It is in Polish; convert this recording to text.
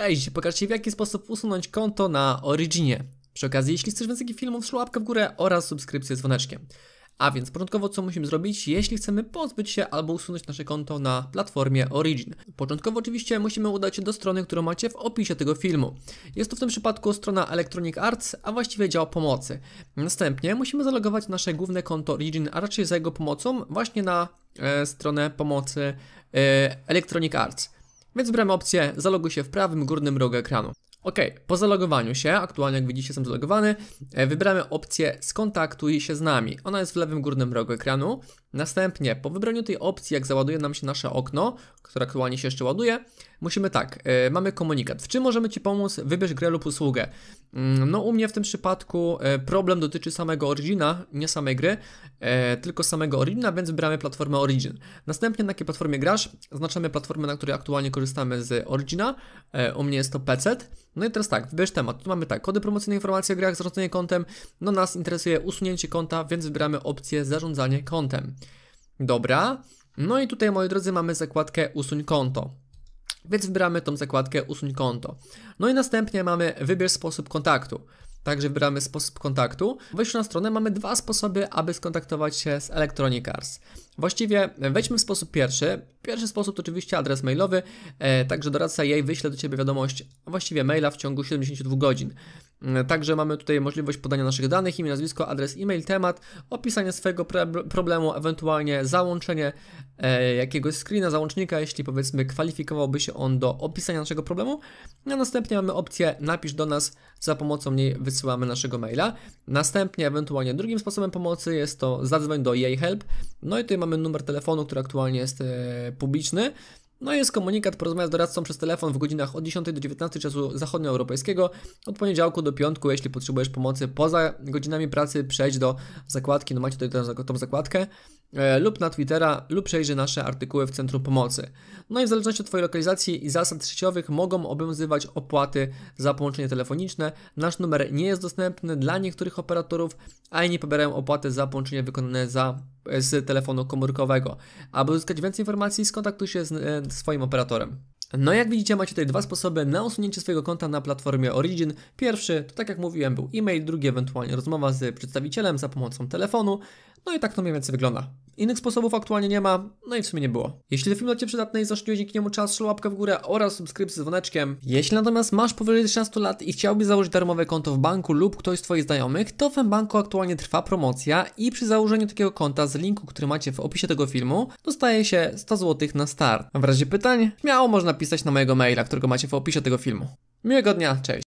Cześć, pokażę Ci w jaki sposób usunąć konto na Originie. Przy okazji, jeśli chcesz więcej filmów, szło łapkę w górę oraz subskrypcję z dzwoneczkiem. A więc początkowo co musimy zrobić, jeśli chcemy pozbyć się albo usunąć nasze konto na platformie Origin. Początkowo oczywiście musimy udać się do strony, którą macie w opisie tego filmu. Jest to w tym przypadku strona Electronic Arts, a właściwie dział pomocy. Następnie musimy zalogować nasze główne konto Origin, a raczej za jego pomocą, właśnie na e, stronę pomocy e, Electronic Arts. Więc wybramy opcję zaloguj się w prawym górnym rogu ekranu. Ok, po zalogowaniu się, aktualnie jak widzicie jestem zalogowany, e, wybramy opcję skontaktuj się z nami. Ona jest w lewym górnym rogu ekranu Następnie, po wybraniu tej opcji, jak załaduje nam się nasze okno, które aktualnie się jeszcze ładuje, musimy tak, yy, mamy komunikat. W czym możemy Ci pomóc? Wybierz grę lub usługę. Yy, no u mnie w tym przypadku yy, problem dotyczy samego Origina, nie samej gry, e, tylko samego Origina, więc wybieramy platformę Origin. Następnie na jakiej platformie grasz? Znaczamy platformę, na której aktualnie korzystamy z Origina. U mnie jest to PC. No i teraz tak, wybierz temat. Tu mamy tak, kody promocyjne, informacje o grach, zarządzanie kontem. No nas interesuje usunięcie konta, więc wybieramy opcję zarządzanie kontem. Dobra. No i tutaj, moi drodzy, mamy zakładkę usuń konto. Więc wybieramy tą zakładkę usuń konto. No i następnie mamy wybierz sposób kontaktu. Także wybieramy sposób kontaktu. Wejść na stronę mamy dwa sposoby, aby skontaktować się z Electronic Arts. Właściwie wejdźmy w sposób pierwszy. Pierwszy sposób to oczywiście adres mailowy, e, także doradca jej wyśle do Ciebie wiadomość, właściwie maila w ciągu 72 godzin. E, także mamy tutaj możliwość podania naszych danych, imię, nazwisko, adres, e-mail, temat, opisanie swojego problemu, ewentualnie załączenie e, jakiegoś screena, załącznika, jeśli powiedzmy kwalifikowałby się on do opisania naszego problemu. A no, następnie mamy opcję napisz do nas, za pomocą niej wysyłamy naszego maila. Następnie ewentualnie drugim sposobem pomocy jest to zadzwoń do jej help. No i tutaj mamy numer telefonu, który aktualnie jest e, publiczny. No jest komunikat porozmawia z doradcą przez telefon w godzinach od 10 do 19 czasu zachodnioeuropejskiego, od poniedziałku do piątku, jeśli potrzebujesz pomocy poza godzinami pracy, przejdź do zakładki, no macie tutaj tą, tą zakładkę, e, lub na Twittera, lub przejrzyj nasze artykuły w Centrum Pomocy. No i w zależności od Twojej lokalizacji i zasad sieciowych mogą obowiązywać opłaty za połączenie telefoniczne. Nasz numer nie jest dostępny dla niektórych operatorów, a inni pobierają opłaty za połączenie wykonane za z telefonu komórkowego. Aby uzyskać więcej informacji, skontaktuj się z e, swoim operatorem. No jak widzicie macie tutaj dwa sposoby na usunięcie swojego konta na platformie Origin. Pierwszy, to tak jak mówiłem, był e-mail, drugi ewentualnie rozmowa z przedstawicielem za pomocą telefonu. No i tak to mniej więcej wygląda. Innych sposobów aktualnie nie ma, no i w sumie nie było. Jeśli ten film dla Ciebie przydatny i zaoszczędziłeś dzięki niemu czas, łapkę w górę oraz subskrypcję z dzwoneczkiem. Jeśli natomiast masz powyżej 16 lat i chciałbyś założyć darmowe konto w banku lub ktoś z Twoich znajomych, to w banku aktualnie trwa promocja i przy założeniu takiego konta z linku, który macie w opisie tego filmu, dostaje się 100 zł na start. W razie pytań, śmiało można pisać na mojego maila, którego macie w opisie tego filmu. Miłego dnia, cześć!